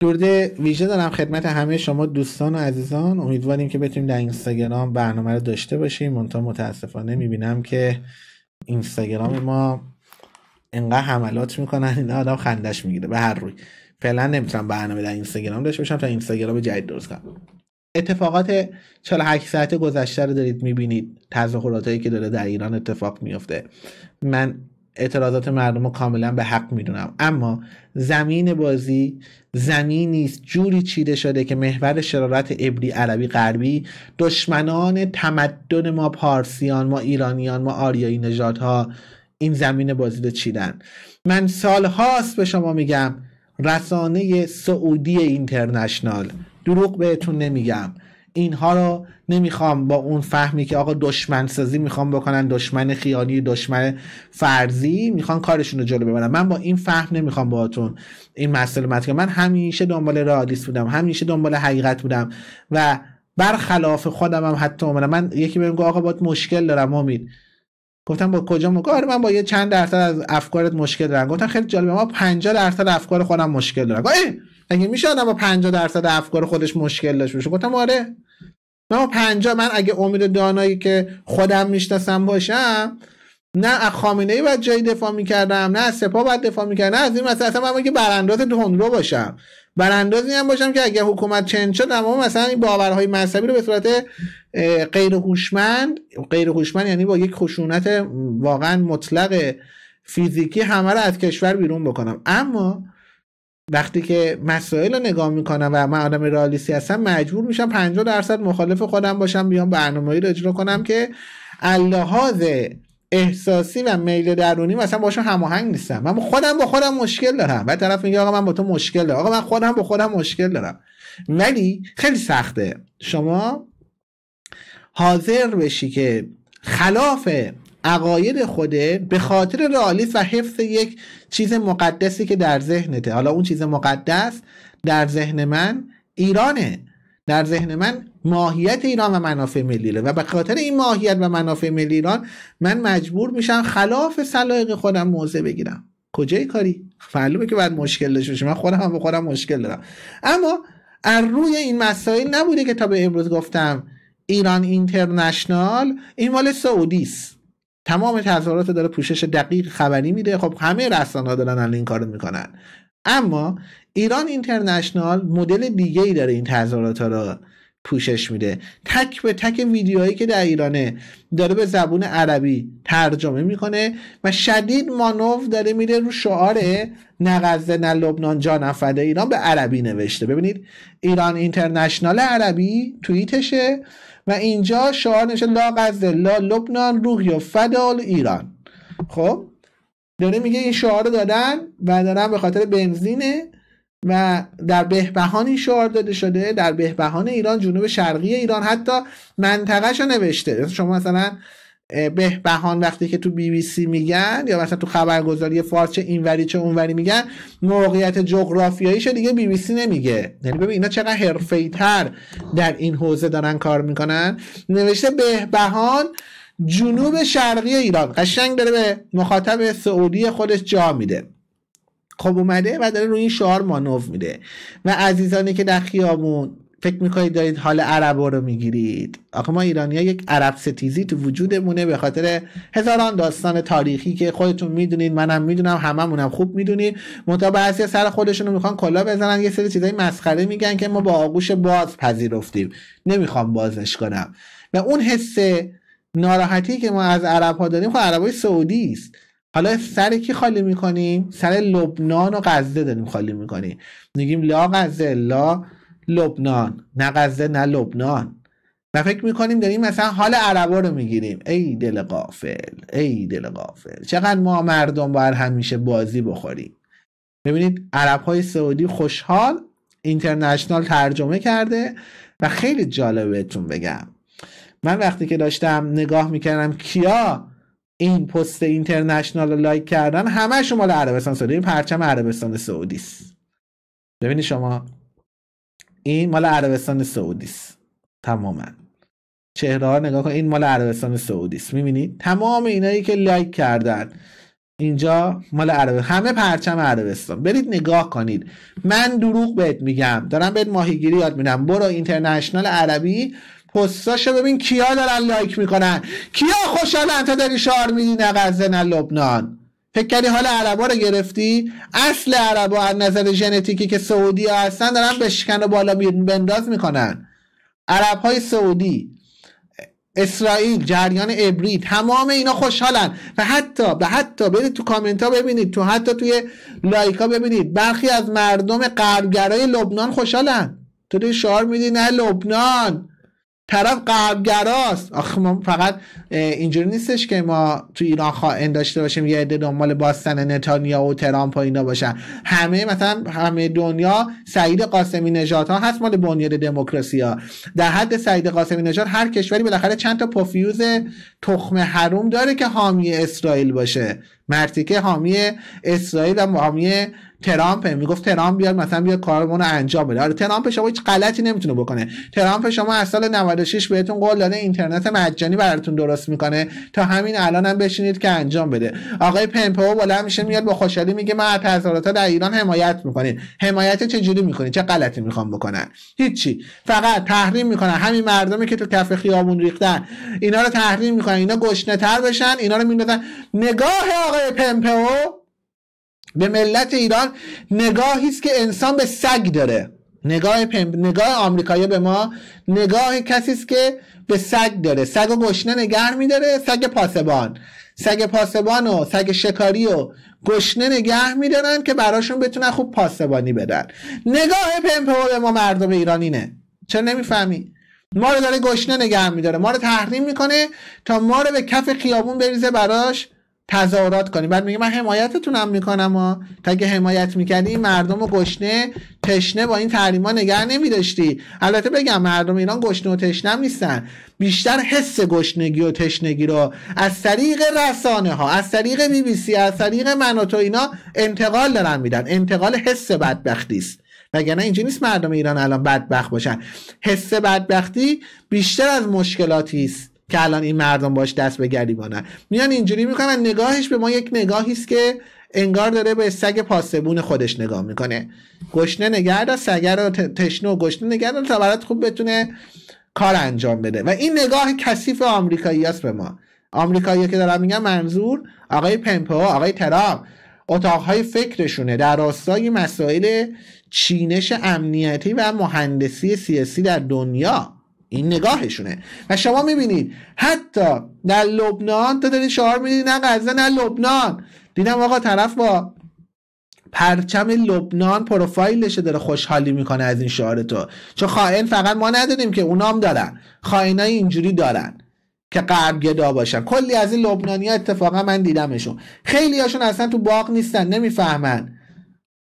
درود ویژه دارم خدمت همه شما دوستان و عزیزان امیدواریم که بتونیم در اینستاگرام برنامه رو داشته باشیم منتا متاسفانه میبینم که اینستاگرام ما انقدر حملات میکنن این آدم خندش میگیره به هر روی فعلا نمیتونم برنامه در اینستاگرام داشته باشم تا اینستاگرام جدید درست کنم اتفاقات 48 ساعت گذشته رو دارید میبینید تظاهراتی که داره در ایران اتفاق میفته من اعتراضات مردم رو کاملا به حق میدونم اما زمین بازی زمینی نیست جوری چیده شده که محور شرارت ابری عربی غربی دشمنان تمدن ما پارسیان ما ایرانیان ما آریایی نژادها این زمین بازی رو چیدن من سالهاست به شما میگم رسانه سعودی اینترنشنال دروغ بهتون نمیگم اینها رو نمیخوام با اون فهمی که آقا دشمن سازی میخوام بکنن دشمن خیالی دشمن فرضی میخوان کارشون رو جلو ببرن من با این فهم نمیخوام باهاتون این مسئله مطرح من همیشه دنبال رئالیست بودم همیشه دنبال حقیقت بودم و برخلاف خودم هم حتی اومدم من یکی بهم گفت آقا باید مشکل دارم امید گفتم با کجا مگه آره من با یه چند درصد از افکارت مشکل دارم گفتم خیلی جالبه ما 50 درصد افکار خودم مشکل دارم گفت اگه میشه آدم با 50 درصد افکار خودش مشکل داشت بشه گفتم آره من 50 من اگه امید دانایی که خودم میشناسم باشم نه از خامنه ای باید جایی دفاع میکردم نه از سپاه باید دفاع میکردم نه از این مثلا اصلا من که برانداز تندرو باشم براندازی هم باشم که اگه حکومت چند شد اما مثلا این باورهای مذهبی رو به صورت غیر هوشمند غیر هوشمند یعنی با یک خشونت واقعا مطلق فیزیکی همه رو از کشور بیرون بکنم اما وقتی که مسائل رو نگاه میکنم و من آدم رالیسی هستم مجبور میشم 50 درصد مخالف خودم باشم بیام برنامه رو اجرا کنم که اللحاظ احساسی و میل درونی مثلا باشون هماهنگ نیستم من خودم با خودم مشکل دارم و طرف میگه آقا من با تو مشکل دارم آقا من خودم با خودم مشکل دارم ولی خیلی سخته شما حاضر بشی که خلاف عقاید خوده به خاطر رالیس و حفظ یک چیز مقدسی که در ذهنته حالا اون چیز مقدس در ذهن من ایرانه در ذهن من ماهیت ایران و منافع ملیله و به خاطر این ماهیت و منافع ملی ایران من مجبور میشم خلاف سلایق خودم موضع بگیرم کجای کاری معلومه که بعد مشکل داشته من خودم هم خودم مشکل دارم اما از روی این مسائل نبوده که تا به امروز گفتم ایران اینترنشنال این مال سعودی است تمام تظاهرات داره پوشش دقیق خبری میده خب همه رسانه ها دارن این کارو میکنن اما ایران اینترنشنال مدل دیگه ای داره این تظاهرات رو پوشش میده تک به تک ویدیوهایی که در ایرانه داره به زبون عربی ترجمه میکنه و شدید مانوف داره میره رو شعار نه نه لبنان جان افده ایران به عربی نوشته ببینید ایران اینترنشنال عربی توییتشه و اینجا شعار نشه لا غزه لا لبنان روح یا فدال ایران خب داره میگه این شعار رو دادن و دارن به خاطر بنزینه و در بهبهان این شعار داده شده در بهبهان ایران جنوب شرقی ایران حتی منطقه رو نوشته شما مثلا بهبهان وقتی که تو بی بی سی میگن یا مثلا تو خبرگزاری فارس چه اینوری چه اونوری میگن موقعیت جغرافیاییشو دیگه بی بی سی نمیگه یعنی ببین اینا چقدر حرفه‌ای تر در این حوزه دارن کار میکنن نوشته بهبهان جنوب شرقی ایران قشنگ داره به مخاطب سعودی خودش جا میده خب اومده و داره روی این شعار مانوف میده و عزیزانی که در خیابون فکر میکنید دارید حال عربا رو میگیرید آخه ما ایرانی ها یک عرب ستیزی تو وجودمونه به خاطر هزاران داستان تاریخی که خودتون میدونید منم میدونم هممونم خوب میدونید منتها بعضی سر خودشون رو میخوان کلا بزنن یه سری چیزای مسخره میگن که ما با آغوش باز پذیرفتیم نمیخوام بازش کنم و اون حس ناراحتی که ما از عرب ها داریم خب عربای سعودی است حالا سر کی خالی میکنیم سر لبنان و غزه داریم خالی میکنیم میگیم لا غزه لبنان نه غزه نه لبنان و فکر میکنیم داریم مثلا حال عربا رو میگیریم ای دل قافل ای دل قافل چقدر ما مردم باید همیشه بازی بخوریم ببینید عرب های سعودی خوشحال اینترنشنال ترجمه کرده و خیلی جالب بهتون بگم من وقتی که داشتم نگاه میکردم کیا این پست اینترنشنال رو لایک کردن همه شما عربستان سعودی یعنی پرچم عربستان سعودی است ببینید شما این مال عربستان سعودی است تماما چهره ها نگاه کن این مال عربستان سعودی است میبینید تمام اینایی که لایک کردن اینجا مال عرب همه پرچم عربستان برید نگاه کنید من دروغ بهت میگم دارم بهت ماهیگیری یاد میدم برو اینترنشنال عربی پستاشو ببین کیا دارن لایک میکنن کیا خوشحالن تا داری شعار میدی نه غزه نه لبنان فکر کردی حال عربا رو گرفتی اصل عربا از نظر ژنتیکی که سعودی ها هستن دارن شکن و بالا بنداز میکنن عرب های سعودی اسرائیل جریان ابری تمام اینا خوشحالن و حتی به حتی برید تو کامنت ها ببینید تو حتی توی لایک ها ببینید برخی از مردم قربگرای لبنان خوشحالن تو شعار میدی نه لبنان طرف قربگراست آخه ما فقط اینجوری نیستش که ما تو ایران خائن داشته باشیم یه عده دنبال باستن نتانیا و ترامپ و اینا باشن همه مثلا همه دنیا سعید قاسمی نژادها هست مال بنیاد دموکراسی ها در حد سعید قاسمی نژاد هر کشوری بالاخره چند تا پوفیوز تخم حروم داره که حامی اسرائیل باشه مرتیکه حامی اسرائیل و حامی ترامپ میگفت ترامپ بیاد مثلا بیاد کارمون رو انجام بده آره ترامپ شما هیچ غلطی نمیتونه بکنه ترامپ شما از سال 96 بهتون قول داده اینترنت مجانی براتون درست میکنه تا همین الان هم بشینید که انجام بده آقای پمپو بالا میشه میاد با خوشحالی میگه ما از در ایران حمایت میکنید حمایت چه جوری میکنید چه غلطی میخوام بکنن هیچی فقط تحریم میکنن همین مردمی که تو کف خیابون ریختن اینا رو تحریم میکنن اینا گشنه بشن اینا رو میندازن نگاه آقای پمپو؟ به ملت ایران نگاهی است که انسان به سگ داره نگاه پم... نگاه آمریکایی به ما نگاه کسی است که به سگ داره سگ و گشنه نگه میداره سگ پاسبان سگ پاسبان و سگ شکاری و گشنه نگه میدارن که براشون بتونن خوب پاسبانی بدن نگاه پمپو به ما مردم ایران اینه چرا نمیفهمی ما رو داره گشنه نگه میداره ما رو تحریم میکنه تا ما رو به کف خیابون بریزه براش تظاهرات کنی. بعد میگه من حمایتتون هم میکنم و تا اگه حمایت میکردی این مردم و گشنه تشنه با این تحریما نگه نمیداشتی البته بگم مردم ایران گشنه و تشنه نیستن بیشتر حس گشنگی و تشنگی رو از طریق رسانه ها از طریق بی بی سی از طریق من و اینا انتقال دارن میدن انتقال حس بدبختی است وگرنه اینجا نیست مردم ایران الان بدبخت باشن حس بدبختی بیشتر از مشکلاتی است که الان این مردم باش دست به گریبانن میان اینجوری میکنن نگاهش به ما یک نگاهی است که انگار داره به سگ پاسبون خودش نگاه میکنه گشنه نگرد سگ رو و گشنه نگرد تا برات خوب بتونه کار انجام بده و این نگاه کثیف آمریکاییاست به ما آمریکایی که دارم میگم منظور آقای پمپو آقای ترام اتاقهای فکرشونه در راستای مسائل چینش امنیتی و مهندسی سیاسی در دنیا این نگاهشونه و شما میبینید حتی در لبنان تا داری شعار میدی نه غزه نه لبنان دیدم آقا طرف با پرچم لبنان پروفایلشه داره خوشحالی میکنه از این شعار تو چون خائن فقط ما نداریم که اونام دارن های اینجوری دارن که قرب گدا باشن کلی از این لبنانی ها اتفاقا من دیدمشون خیلی هاشون اصلا تو باغ نیستن نمیفهمن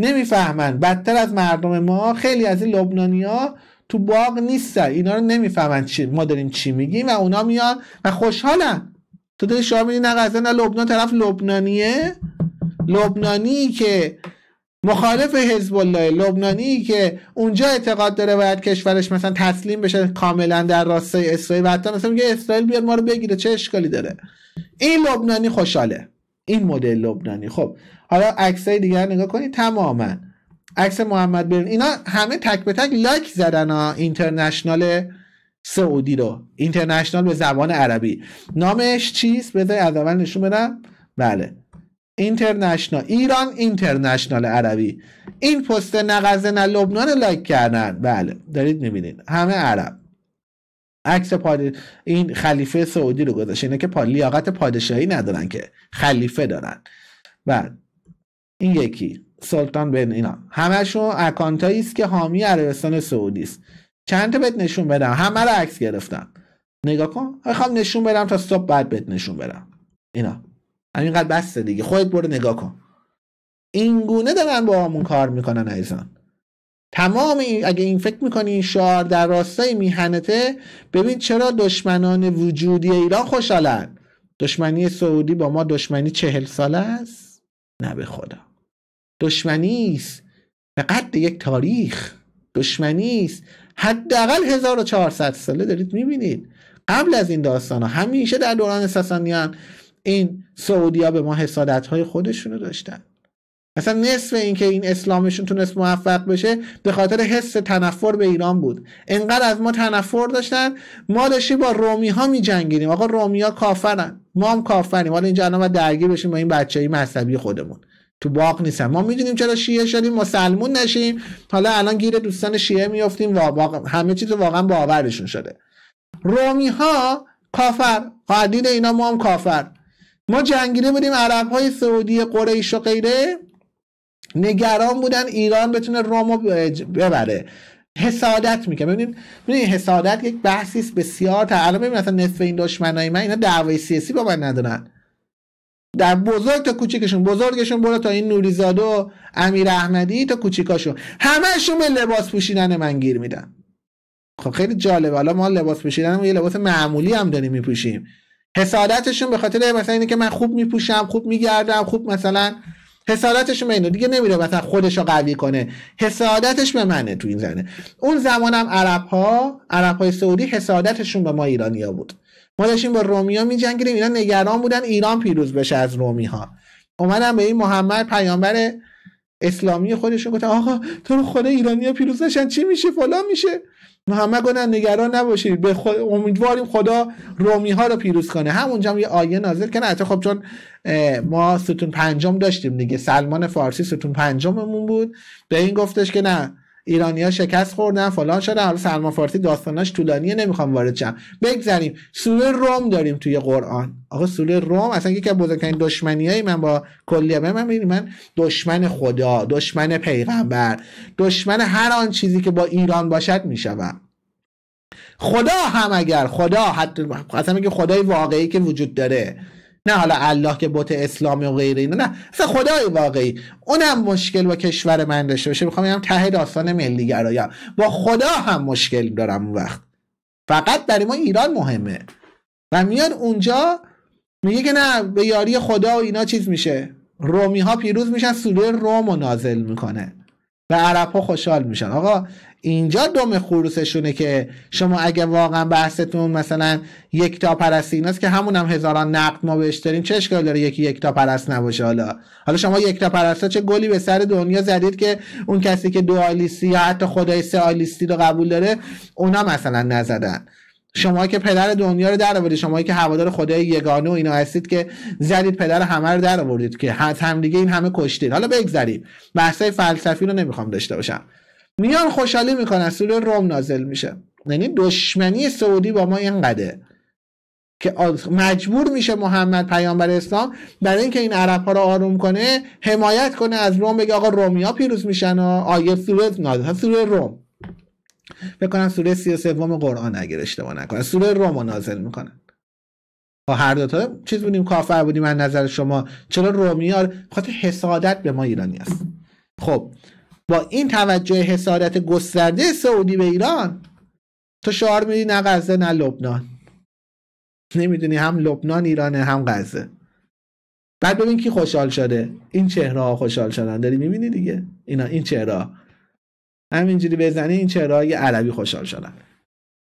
نمیفهمن بدتر از مردم ما خیلی از این لبنانی ها تو باغ نیستن اینا رو نمیفهمن چی ما داریم چی میگیم و اونا میان و خوشحالن تو داری شما میری نه غزه نه لبنان طرف لبنانیه لبنانی که مخالف حزب الله لبنانی که اونجا اعتقاد داره باید کشورش مثلا تسلیم بشه کاملا در راستای اسرائیل و حتی مثلا میگه اسرائیل بیاد ما رو بگیره چه اشکالی داره این لبنانی خوشحاله این مدل لبنانی خب حالا عکسای دیگر نگاه کنید تماما عکس محمد برن اینا همه تک به تک لایک زدن ها اینترنشنال سعودی رو اینترنشنال به زبان عربی نامش چیست بذار از اول نشون بدم بله اینترنشنال ایران اینترنشنال عربی این پست نغزه نه لبنان لایک کردن بله دارید میبینید همه عرب عکس این خلیفه سعودی رو گذاشت اینه که پا... لیاقت پادشاهی ندارن که خلیفه دارن بعد بله. این یکی سلطان بن اینا همشون اکانتایی است که حامی عربستان سعودی است چند تا بهت نشون بدم همه رو عکس گرفتم نگاه کن میخوام خب نشون بدم تا صبح بعد بهت نشون بدم اینا همینقدر بسته دیگه خودت برو نگاه کن این گونه دارن با همون کار میکنن عزیزان تمام اگه این فکر میکنی این شعار در راستای میهنته ببین چرا دشمنان وجودی ایران خوشحالن دشمنی سعودی با ما دشمنی چهل ساله است نه به خدا دشمنی است به قد یک تاریخ دشمنی است حداقل 1400 ساله دارید میبینید قبل از این داستان ها همیشه در دوران ساسانیان این ها به ما حسادت های خودشونو داشتن اصلا نصف اینکه این اسلامشون تونست موفق بشه به خاطر حس تنفر به ایران بود انقدر از ما تنفر داشتن ما داشتیم با رومی ها می آقا رومی ها کافرن ما هم کافریم حالا اینجا الان درگیر بشیم با این بچه های مذهبی خودمون تو باغ نیستن ما میدونیم چرا شیعه شدیم مسلمون نشیم حالا الان گیر دوستان شیعه میافتیم و همه چیز واقعا باورشون شده رومی ها کافر قدید اینا ما هم کافر ما جنگیده بودیم عرب های سعودی قریش و غیره نگران بودن ایران بتونه رومو ببره حسادت میکنه ببینید ببینید حسادت یک بحثی است بسیار تعالی ببینید نصف این دشمنای من اینا دعوای سیاسی با من در بزرگ تا کوچیکشون بزرگشون برو تا این نوریزاده و امیر احمدی تا کوچیکاشون همهشون به لباس پوشیدن من گیر میدن خب خیلی جالبه حالا ما لباس پوشیدن یه لباس معمولی هم داریم میپوشیم حسادتشون به خاطر مثلا اینه که من خوب میپوشم خوب میگردم خوب مثلا حسادتشون به اینو دیگه نمیره مثلا خودش رو قوی کنه حسادتش به منه تو این زنه اون زمانم عرب ها عرب های سعودی حسادتشون به ما ایرانیا بود ما داشتیم با رومیا میجنگیدیم اینا نگران بودن ایران پیروز بشه از رومی ها اومدن به این محمد پیامبر اسلامی خودشون گفتن آقا تو رو ایرانی ایرانیا پیروز نشن چی میشه فلان میشه محمد گفتن نگران نباشید به امیدواریم خدا رومی ها رو پیروز کنه همونجا هم یه آیه نازل کنه حتی خب چون ما ستون پنجم داشتیم دیگه سلمان فارسی ستون پنجممون بود به این گفتش که نه ایرانیا شکست خوردن فلان شده حالا سلمان فارسی داستاناش طولانیه نمیخوام وارد شم بگذریم سوره روم داریم توی قرآن آقا سوره روم اصلا یکی از بزرگترین دشمنیای من با کلیه من من من دشمن خدا دشمن پیغمبر دشمن هر آن چیزی که با ایران باشد میشوم خدا هم اگر خدا حتی اصلا میگه خدای واقعی که وجود داره نه حالا الله که بت اسلامی و غیره اینا نه اصلا خدای واقعی اونم مشکل با کشور من داشته باشه میخوام اینم ته داستان ملی گرایم با خدا هم مشکل دارم اون وقت فقط برای ما ایران مهمه و میاد اونجا میگه که نه به یاری خدا و اینا چیز میشه رومی ها پیروز میشن سوره روم و نازل میکنه و عرب ها خوشحال میشن آقا اینجا دم خروسشونه که شما اگه واقعا بحثتون مثلا یک تا پرستی ایناست که همون هم هزاران نقد ما بهش داریم چه اشکال داره یکی یک تا پرست نباشه حالا حالا شما یک تا پرستا چه گلی به سر دنیا زدید که اون کسی که دوالیستی یا حتی خدای آلیستی رو قبول داره اونا مثلا نزدن شما که پدر دنیا رو در آوردید شما که هوادار خدای یگانه و اینا هستید که زدید پدر همه رو در آوردید که هم دیگه این همه کشتید حالا بگذریم بحثای فلسفی رو نمیخوام داشته باشم میان خوشحالی میکنه سوره روم نازل میشه یعنی دشمنی سعودی با ما اینقدره که مجبور میشه محمد پیامبر اسلام برای اینکه این عرب ها رو آروم کنه حمایت کنه از روم بگه آقا رومیا پیروز میشن و آیه سوره نازل سوره روم بکنم سوره سی سوم قرآن اگر اشتباه نکنه سوره روم رو نازل میکنن با هر دوتا چیز بودیم کافر بودیم از نظر شما چرا رومیار خاطر حسادت به ما ایرانی است خب با این توجه حسادت گسترده سعودی به ایران تو شعار میدی نه غزه نه لبنان نمیدونی هم لبنان ایرانه هم غزه بعد ببین کی خوشحال شده این چهره ها خوشحال شدن داری میبینی دیگه اینا این چهره همینجوری بزنی این چهره های عربی خوشحال شدن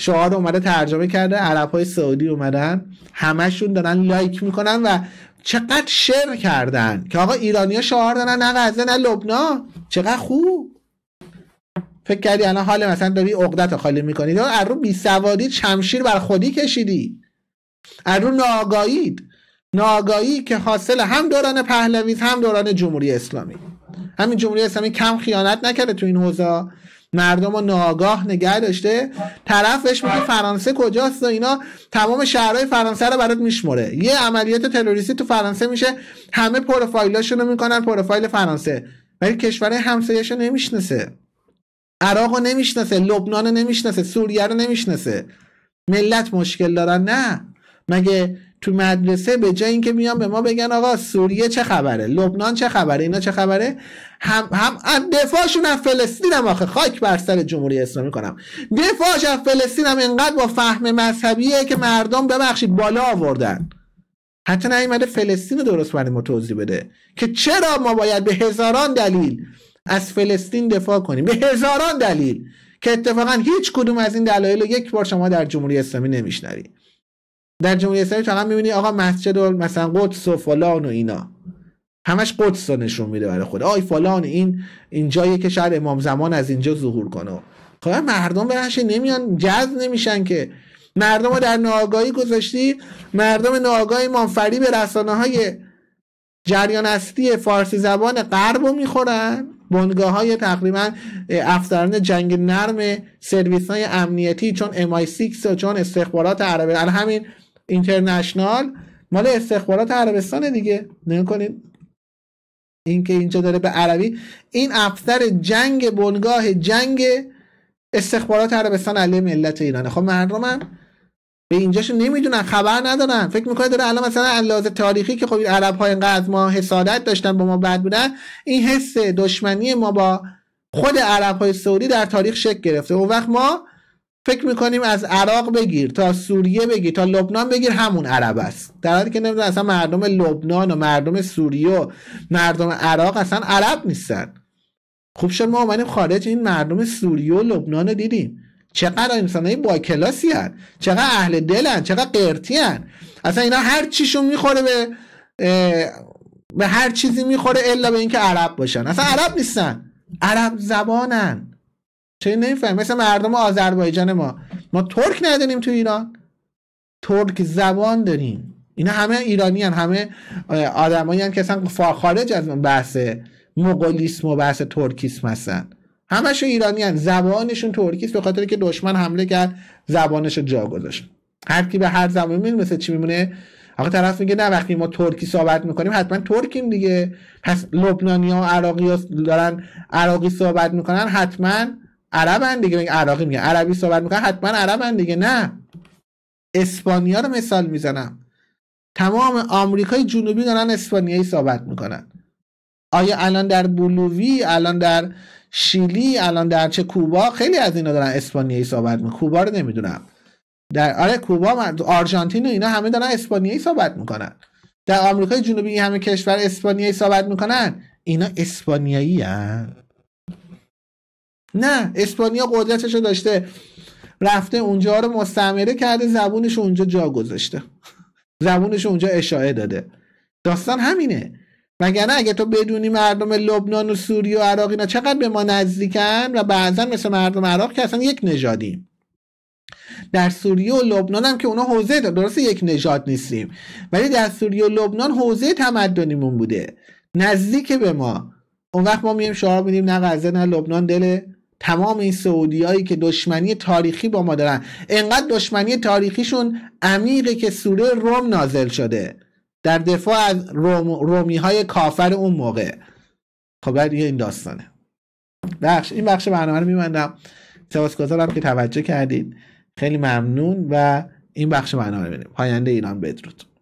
شعار اومده ترجمه کرده عرب های سعودی اومدن همشون دارن لایک میکنن و چقدر شر کردن که آقا ایرانیا شعار دارن نه غزه نه لبنان چقدر خوب فکر کردی الان حال مثلا داری عقدت خالی میکنی یا از بی بیسوادی چمشیر بر خودی کشیدی از رو ناآگاهید که حاصل هم دوران پهلویز هم دوران جمهوری اسلامی همین جمهوری اسلامی کم خیانت نکرده تو این حوزه مردم رو ناگاه نگه داشته طرفش میگه فرانسه کجاست و اینا تمام شهرهای فرانسه رو برات میشمره یه عملیات تروریستی تو فرانسه میشه همه پروفایلاشونو میکنن پروفایل فرانسه ولی کشور رو نمیشناسه عراق رو نمیشناسه لبنان رو نمیشناسه سوریه رو نمیشناسه ملت مشکل دارن نه مگه تو مدرسه به جای اینکه میان به ما بگن آقا سوریه چه خبره لبنان چه خبره اینا چه خبره هم هم دفاعشون از فلسطین هم آخه خاک بر سر جمهوری اسلامی کنم دفاعش از فلسطین هم انقدر با فهم مذهبیه که مردم ببخشید بالا آوردن حتی نیومده فلسطین درست برای ما توضیح بده که چرا ما باید به هزاران دلیل از فلسطین دفاع کنیم به هزاران دلیل که اتفاقا هیچ کدوم از این دلایل یک بار شما در جمهوری اسلامی نمیشنوید در جمهوری اسلامی فقط میبینی آقا مسجد و مثلا قدس و فلان و اینا همش قدس رو نشون میده برای خود آی فلان این اینجایی که شاید امام زمان از اینجا ظهور کنه خب مردم بهش نمیان جذب نمیشن که مردم رو در ناگاهی گذاشتی مردم ناآگاهی مانفری به رسانه های جریان اصلی فارسی زبان غرب رو میخورن بنگاه های تقریبا افتران جنگ نرم سرویس های امنیتی چون MI6 و چون استخبارات عربی همین اینترنشنال مال استخبارات عربستان دیگه نگاه کنید این که اینجا داره به عربی این افسر جنگ بنگاه جنگ استخبارات عربستان علیه ملت ایرانه خب مردمم به اینجاشو نمیدونن خبر ندارن فکر میکنه داره الان مثلا اندازه تاریخی که خب عرب های اینقدر ما حسادت داشتن با ما بد بودن این حس دشمنی ما با خود عرب های سعودی در تاریخ شکل گرفته اون وقت ما فکر میکنیم از عراق بگیر تا سوریه بگیر تا لبنان بگیر همون عرب است در حالی که نمیدونم اصلا مردم لبنان و مردم سوریه و مردم عراق اصلا عرب نیستن خوب شد ما اومدیم خارج این مردم سوریه و لبنان رو دیدیم چقدر انسانهای با کلاسی هن. چقدر اهل دلن چقدر قرتی اصلا اینا هر چیشون میخوره به به هر چیزی میخوره الا به اینکه عرب باشن اصلا عرب نیستن عرب زبانن چه مثل مردم آذربایجان ما ما ترک نداریم تو ایران ترک زبان داریم اینا همه ایرانی هن. همه آدمایی هن که اصلا خارج از بحث مغولیسم و بحث ترکیسم هستن همش ایرانی هن. زبانشون ترکیست به خاطر که دشمن حمله کرد زبانش جا گذاشت هرکی به هر زبان میمونه مثل چی میمونه آقا طرف میگه نه وقتی ما ترکی صحبت میکنیم حتما ترکیم دیگه پس لبنانی ها عراقی ها دارن عراقی صحبت میکنن حتما عربن دیگه میگه عراقی میگه عربی صحبت میکنه حتما عربن دیگه نه اسپانیا رو مثال میزنم تمام آمریکای جنوبی دارن اسپانیایی صحبت میکنن آیا الان در بولووی الان در شیلی الان در چه کوبا خیلی از اینا دارن اسپانیایی صحبت میکنن کوبا رو نمیدونم در آره کوبا آرژانتین و اینا همه دارن اسپانیایی صحبت میکنن در آمریکای جنوبی همه کشور اسپانیایی صحبت میکنن اینا اسپانیایی نه اسپانیا قدرتش رو داشته رفته اونجا رو مستعمره کرده زبونش اونجا جا گذاشته زبونش اونجا اشاعه داده داستان همینه نه اگه تو بدونی مردم لبنان و سوریه و عراق اینا چقدر به ما نزدیکن و بعضا مثل مردم عراق که اصلا یک نژادیم در سوریه و لبنان هم که اونا حوزه درسته یک نژاد نیستیم ولی در سوریه و لبنان حوزه تمدنیمون بوده نزدیک به ما اون وقت ما میایم شعار میدیم نه غزه نه لبنان دل تمام این هایی که دشمنی تاریخی با ما دارن انقدر دشمنی تاریخیشون عمیقه که سوره روم نازل شده در دفاع از روم، رومی های کافر اون موقع خب این داستانه بخش این بخش برنامه رو میبندم سپاسگزارم که توجه کردید خیلی ممنون و این بخش برنامه رو پاینده ایران بدرود